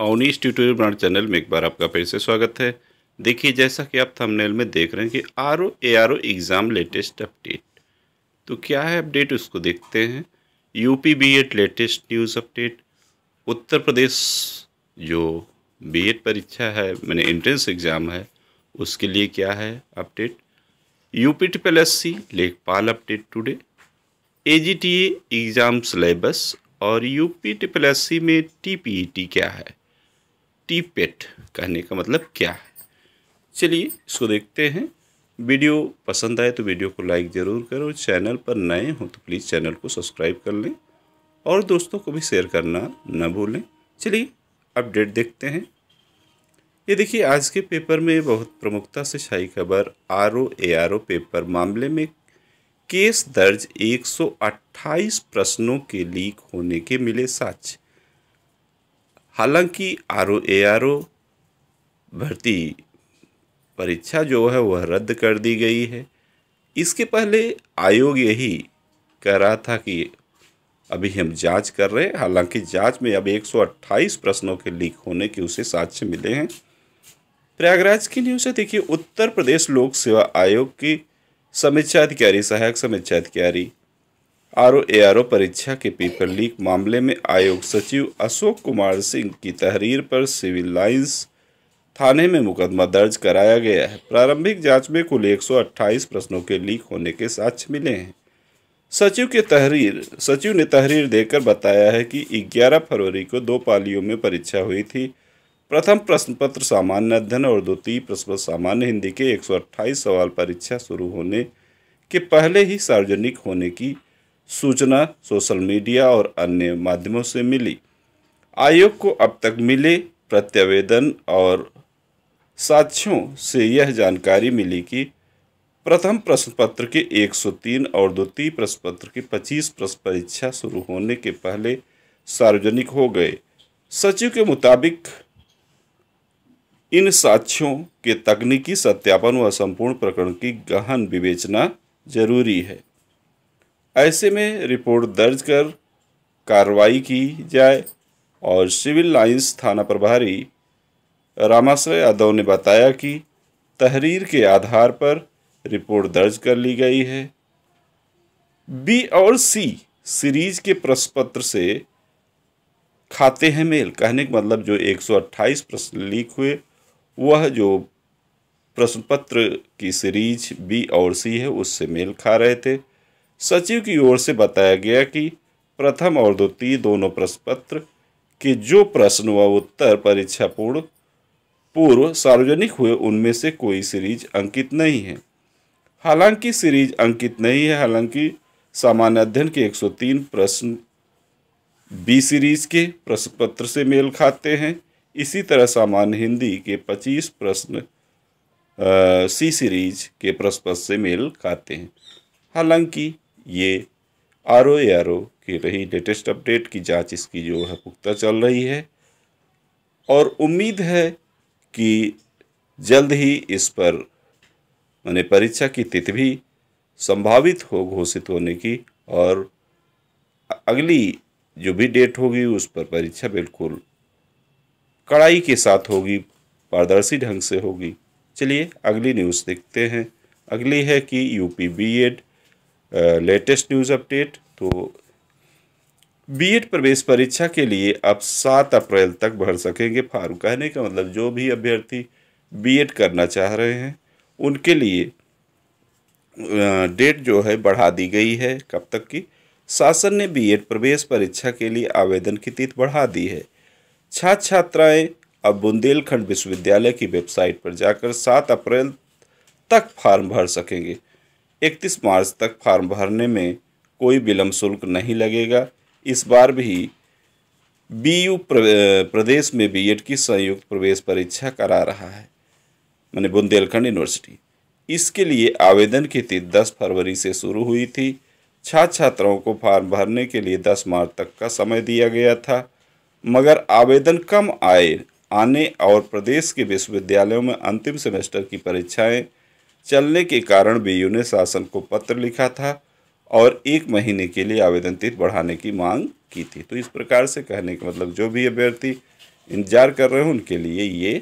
Awanish tutorial brand channel में एक बार आपका फिर से स्वागत है देखिए जैसा कि आप थंबनेल में देख रहे हैं कि R O A R O exam latest update तो क्या है अपडेट उसको देखते हैं UP B Ed latest news update Uttar Pradesh जो बी एड परीक्षा है मैंने एंट्रेंस एग्ज़ाम है उसके लिए क्या है update P triple S C लेखपाल update today A G T exam syllabus और यूपी ट्रिपल एस सी में टी पी ई टी क्या है टीपेट कहने का मतलब क्या है चलिए इसको देखते हैं वीडियो पसंद आए तो वीडियो को लाइक ज़रूर करो चैनल पर नए हो तो प्लीज़ चैनल को सब्सक्राइब कर लें और दोस्तों को भी शेयर करना न भूलें चलिए अपडेट देखते हैं ये देखिए आज के पेपर में बहुत प्रमुखता से छाई खबर R O A R O paper मामले में केस दर्ज 128 प्रश्नों के लीक होने के मिले साक्ष्य हालांकि आर ओ ए आर ओ भर्ती परीक्षा जो है वह रद्द कर दी गई है इसके पहले आयोग यही कह रहा था कि अभी हम जांच कर रहे हैं हालांकि जांच में अब 128 प्रश्नों के लीक होने के उसे साक्ष्य मिले हैं प्रयागराज की न्यूज़ है देखिए उत्तर प्रदेश लोक सेवा आयोग की समीक्षा अधिकारी सहायक समीक्षा अधिकारी आर आर ओ परीक्षा के पेपर लीक मामले में आयोग सचिव अशोक कुमार सिंह की तहरीर पर सिविल लाइंस थाने में मुकदमा दर्ज कराया गया है प्रारंभिक जांच में कुल 128 प्रश्नों के लीक होने के साक्ष्य मिले हैं सचिव के तहरीर सचिव ने तहरीर देकर बताया है कि 11 फरवरी को दो पालियों में परीक्षा हुई थी प्रथम प्रश्न पत्र सामान्य अध्ययन और द्वितीय प्रश्न पत्र सामान्य हिंदी के 128 सवाल परीक्षा शुरू होने के पहले ही सार्वजनिक होने की सूचना सोशल मीडिया और अन्य माध्यमों से मिली आयोग को अब तक मिले प्रत्यावेदन और साक्ष्यों से यह जानकारी मिली कि प्रथम प्रश्न पत्र के 103 और द्वितीय प्रश्न पत्र के 25 प्रश्न परीक्षा शुरू होने के पहले सार्वजनिक हो गए सचिव के मुताबिक इन साक्ष्यों के तकनीकी सत्यापन व संपूर्ण प्रकरण की गहन विवेचना जरूरी है ऐसे में रिपोर्ट दर्ज कर कार्रवाई की जाए और सिविल लाइंस थाना प्रभारी रामाश्रय यादव ने बताया कि तहरीर के आधार पर रिपोर्ट दर्ज कर ली गई है बी और सी सीरीज के प्रश्न पत्र से खाते हैं मेल कहने का मतलब जो 128 प्रश्न लीक हुए वह जो प्रश्न पत्र की सीरीज बी और सी है उससे मेल खा रहे थे सचिव की ओर से बताया गया कि प्रथम और द्वितीय दोनों प्रश्न पत्र के जो प्रश्न व उत्तर परीक्षा पूर्ण पूर्व सार्वजनिक हुए उनमें से कोई सीरीज अंकित नहीं है हालांकि सीरीज अंकित नहीं है हालांकि सामान्य अध्ययन के 103 प्रश्न बी सीरीज के प्रश्न पत्र से मेल खाते हैं इसी तरह सामान्य हिंदी के 25 प्रश्न सी सीरीज के प्रश्न पत्र से मेल खाते हैं हालांकि ये आर ओ आर ओ की रही लेटेस्ट अपडेट की जांच इसकी जो है पुख्ता चल रही है और उम्मीद है कि जल्द ही इस पर मैंने परीक्षा की तिथि भी संभावित हो घोषित होने की और अगली जो भी डेट होगी उस पर परीक्षा बिल्कुल कड़ाई के साथ होगी पारदर्शी ढंग से होगी चलिए अगली न्यूज़ देखते हैं अगली है कि UP B Ed latest news update तो बीएड प्रवेश परीक्षा के लिए आप सात अप्रैल तक भर सकेंगे फार्म कहने का मतलब जो भी अभ्यर्थी बीएड करना चाह रहे हैं उनके लिए डेट जो है बढ़ा दी गई है कब तक की शासन ने बीएड प्रवेश परीक्षा के लिए आवेदन की तिथि बढ़ा दी है छात्र छात्राएं अब बुंदेलखंड विश्वविद्यालय की वेबसाइट पर जाकर सात अप्रैल तक फार्म भर सकेंगे 31 मार्च तक फार्म भरने में कोई विलम्ब शुल्क नहीं लगेगा इस बार भी बीयू प्रदेश में बीएड की संयुक्त प्रवेश परीक्षा करा रहा है मैंने बुंदेलखंड यूनिवर्सिटी इसके लिए आवेदन की तिथि 10 फरवरी से शुरू हुई थी छात्र छात्राओं को फॉर्म भरने के लिए 10 मार्च तक का समय दिया गया था मगर आवेदन कम आए आने और प्रदेश के विश्वविद्यालयों में अंतिम सेमेस्टर की परीक्षाएं चलने के कारण बीयू ने शासन को पत्र लिखा था और एक महीने के लिए आवेदन तिथि बढ़ाने की मांग की थी तो इस प्रकार से कहने का मतलब जो भी अभ्यर्थी इंतजार कर रहे हैं उनके लिए ये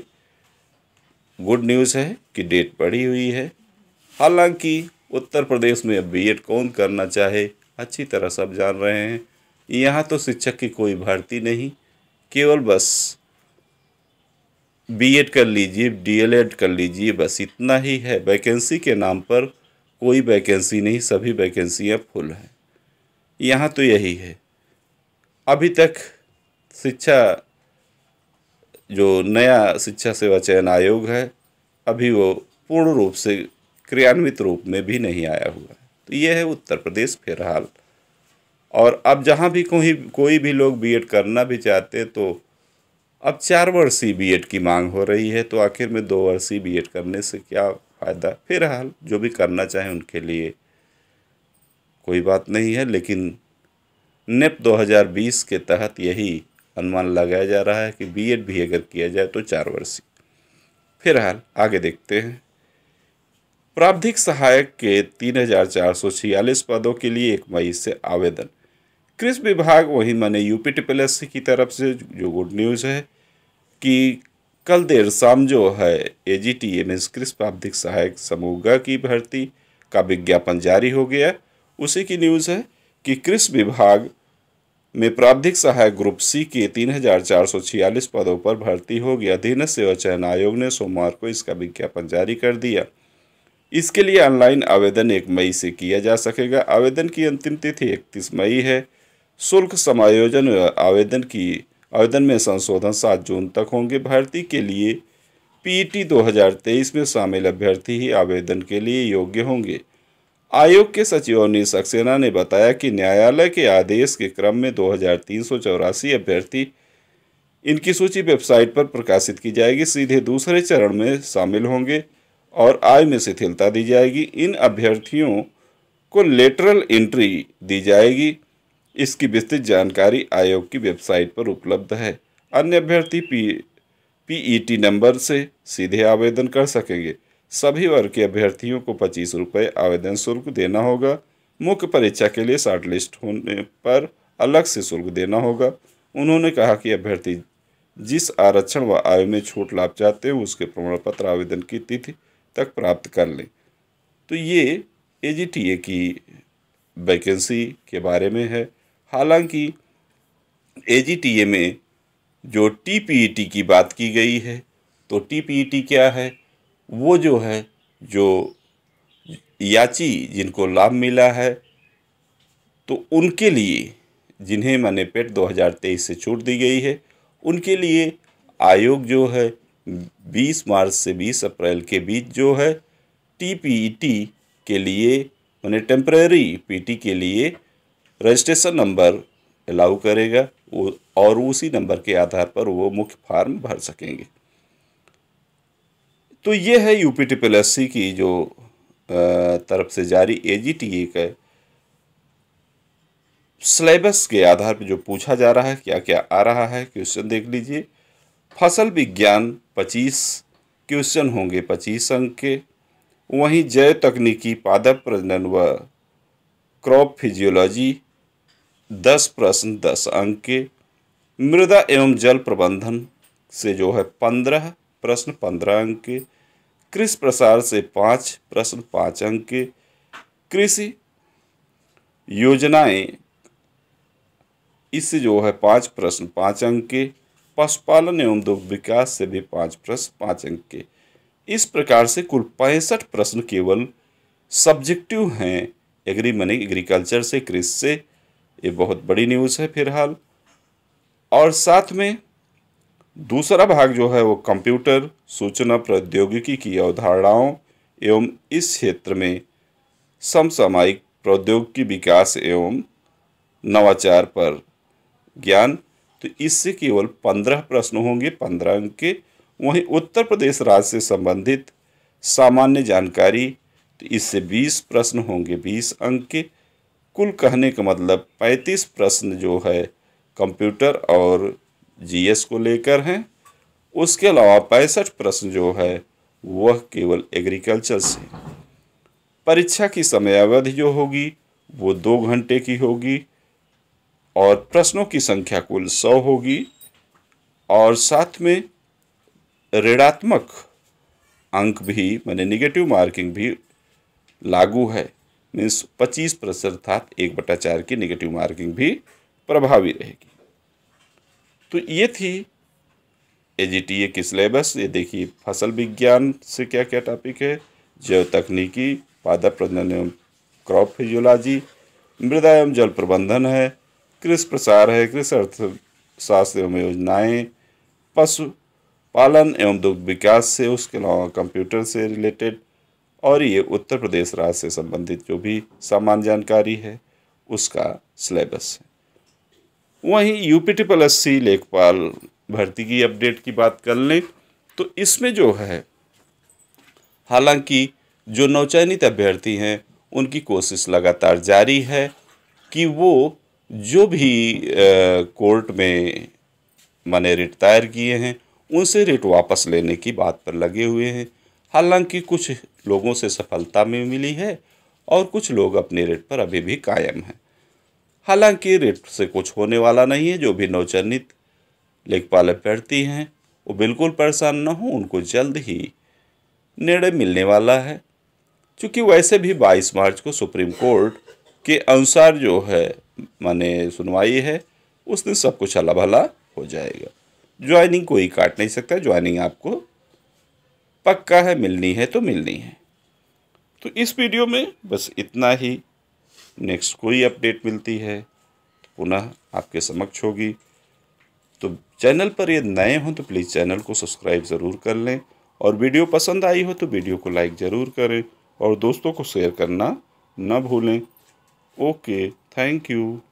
गुड न्यूज़ है कि डेट बढ़ी हुई है हालांकि उत्तर प्रदेश में अब बीएड कौन करना चाहे अच्छी तरह सब जान रहे हैं यहाँ तो शिक्षक की कोई भर्ती नहीं केवल बस बीएड कर लीजिए डीएलएड कर लीजिए बस इतना ही है वैकेंसी के नाम पर कोई वैकेंसी नहीं सभी वैकेंसियाँ फुल हैं यहाँ तो यही है अभी तक शिक्षा जो नया शिक्षा सेवा चयन आयोग है अभी वो पूर्ण रूप से क्रियान्वित रूप में भी नहीं आया हुआ है तो ये है उत्तर प्रदेश फिलहाल और अब जहाँ भी कोई कोई भी लोग बीएड करना भी चाहते तो अब चार वर्षीय बी एड की मांग हो रही है तो आखिर में दो वर्षीय बी एड करने से क्या फ़ायदा फिलहाल जो भी करना चाहें उनके लिए कोई बात नहीं है लेकिन नेप 2020 के तहत यही अनुमान लगाया जा रहा है कि एड भी अगर किया जाए तो चार वर्षीय फिलहाल आगे देखते हैं प्रावधिक सहायक के तीन पदों के लिए एक मई से आवेदन कृषि विभाग वही माने यूपी ट्रिपल एस की तरफ से जो गुड न्यूज़ है कि कल देर शाम जो है ए जी टी ए मीन्स कृषि प्राब्धिक सहायक समूह की भर्ती का विज्ञापन जारी हो गया उसी की न्यूज़ है कि कृषि विभाग में प्राब्धिक सहायक ग्रुप सी के तीन हजार चार सौ छियालीस पदों पर भर्ती होगी अधीन सेवा चयन आयोग ने सोमवार को इसका विज्ञापन जारी कर दिया इसके लिए ऑनलाइन आवेदन एक मई से किया जा सकेगा आवेदन की अंतिम तिथि इकतीस मई है शुल्क समायोजन आवेदन की आवेदन में संशोधन सात जून तक होंगे भर्ती के लिए पीटी 2023 e में शामिल अभ्यर्थी ही आवेदन के लिए योग्य होंगे आयोग के सचिव अनिल सक्सेना ने बताया कि न्यायालय के आदेश के क्रम में दो अभ्यर्थी इनकी सूची वेबसाइट पर प्रकाशित की जाएगी सीधे दूसरे चरण में शामिल होंगे और आय में शिथिलता दी जाएगी इन अभ्यर्थियों को लेटरल एंट्री दी जाएगी इसकी विस्तृत जानकारी आयोग की वेबसाइट पर उपलब्ध है अन्य अभ्यर्थी पी पीईटी नंबर से सीधे आवेदन कर सकेंगे सभी वर्ग के अभ्यर्थियों को पच्चीस रुपये आवेदन शुल्क देना होगा मुख्य परीक्षा के लिए शॉर्टलिस्ट होने पर अलग से शुल्क देना होगा उन्होंने कहा कि अभ्यर्थी जिस आरक्षण व आयु में छूट लाभ चाहते हैं उसके प्रमाण पत्र आवेदन की तिथि तक प्राप्त कर लें तो ये ए की वैकेंसी के बारे में है हालांकि ए में जो टी e की बात की गई है तो टी e क्या है वो जो है जो याची जिनको लाभ मिला है तो उनके लिए जिन्हें मैंने पेट 2023 से छूट दी गई है उनके लिए आयोग जो है 20 मार्च से 20 अप्रैल के बीच जो है टी e के लिए मैंने टेम्प्रेरी पीटी के लिए रजिस्ट्रेशन नंबर अलाउ करेगा और उसी नंबर के आधार पर वो मुख्य फार्म भर सकेंगे तो ये है यू पी की जो तरफ से जारी ए जी टी ए का सिलेबस के आधार पर जो पूछा जा रहा है क्या क्या आ रहा है क्वेश्चन देख लीजिए फसल विज्ञान 25 क्वेश्चन होंगे 25 अंक के वहीं जैव तकनीकी पादप प्रजनन व क्रॉप फिजियोलॉजी दस प्रश्न दस अंक के मृदा एवं जल प्रबंधन से जो है पंद्रह प्रश्न पंद्रह अंक के कृषि प्रसार से पाँच प्रश्न पाँच अंक के कृषि योजनाएं इससे जो है पाँच प्रश्न पाँच अंक के पशुपालन एवं दुग्ध विकास से भी पाँच प्रश्न पाँच अंक के इस प्रकार से कुल पैंसठ प्रश्न केवल सब्जेक्टिव हैं एग्री मनी एग्रीकल्चर से कृषि से ये बहुत बड़ी न्यूज़ है फिलहाल और साथ में दूसरा भाग जो है वो कंप्यूटर सूचना प्रौद्योगिकी की अवधारणाओं एवं इस क्षेत्र में समसामायिक प्रौद्योगिकी विकास एवं नवाचार पर ज्ञान तो इससे केवल पंद्रह प्रश्न होंगे पंद्रह अंक के वहीं उत्तर प्रदेश राज्य से संबंधित सामान्य जानकारी तो इससे बीस प्रश्न होंगे बीस अंक के कुल कहने का मतलब पैंतीस प्रश्न जो है कंप्यूटर और जीएस को लेकर हैं उसके अलावा पैंसठ प्रश्न जो है वह केवल एग्रीकल्चर से परीक्षा की समयावधि जो होगी वो दो घंटे की होगी और प्रश्नों की संख्या कुल सौ होगी और साथ में ऋणात्मक अंक भी मैंने निगेटिव मार्किंग भी लागू है मीन्स पच्चीस प्रतिशत अर्थात एक बटा चार की निगेटिव मार्किंग भी प्रभावी रहेगी तो ये थी ए जी टी ए की सिलेबस ये देखिए फसल विज्ञान से क्या क्या टॉपिक है जैव तकनीकी पादप प्रजनन एवं क्रॉप फिजियोलॉजी मृदा एवं जल प्रबंधन है कृषि प्रसार है कृषि अर्थशास्त्र एवं योजनाएँ पशु पालन एवं दुग्ध विकास से उसके अलावा कंप्यूटर से रिलेटेड और ये उत्तर प्रदेश राज्य से संबंधित जो भी सामान्य जानकारी है उसका सिलेबस है वहीं पी टी प्लस सी लेखपाल भर्ती की अपडेट की बात कर लें तो इसमें जो है हालांकि जो नौचयनित अभ्यर्थी हैं उनकी कोशिश लगातार जारी है कि वो जो भी आ, कोर्ट में मैंने रिट दायर किए हैं उनसे रिट वापस लेने की बात पर लगे हुए हैं हालांकि कुछ लोगों से सफलता में मिली है और कुछ लोग अपने रेट पर अभी भी कायम हैं हालांकि रेट से कुछ होने वाला नहीं है जो भी नवचयनित लेखपाल अभ्यर्थी हैं वो बिल्कुल परेशान न हों उनको जल्द ही निर्णय मिलने वाला है क्योंकि वैसे भी 22 मार्च को सुप्रीम कोर्ट के अनुसार जो है माने सुनवाई है उस दिन सब कुछ अला भला हो जाएगा ज्वाइनिंग कोई काट नहीं सकता ज्वाइनिंग आपको पक्का है मिलनी है तो मिलनी है तो इस वीडियो में बस इतना ही नेक्स्ट कोई अपडेट मिलती है पुनः आपके समक्ष होगी तो चैनल पर ये नए हों तो प्लीज़ चैनल को सब्सक्राइब ज़रूर कर लें और वीडियो पसंद आई हो तो वीडियो को लाइक ज़रूर करें और दोस्तों को शेयर करना ना भूलें ओके थैंक यू